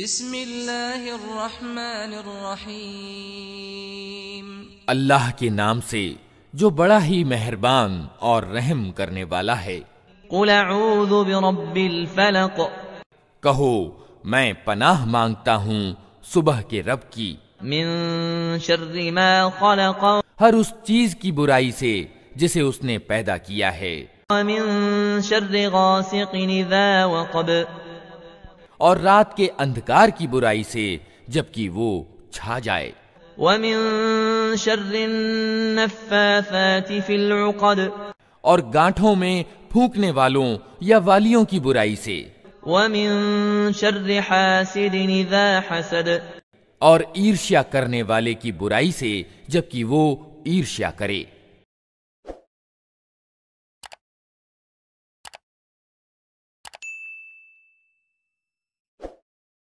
بسم الله الرحمن الرحيم अल्लाह के नाम से जो बड़ा ही मेहरबान और रहम करने वाला है कहो मैं पनाह मांगता हूँ सुबह के रब की हर उस चीज की बुराई से जिसे उसने पैदा किया है और रात के अंधकार की बुराई से जबकि वो छा जाए और गांठों में फूकने वालों या वालियों की बुराई से और ईर्ष्या करने वाले की बुराई से जबकि वो ईर्ष्या करे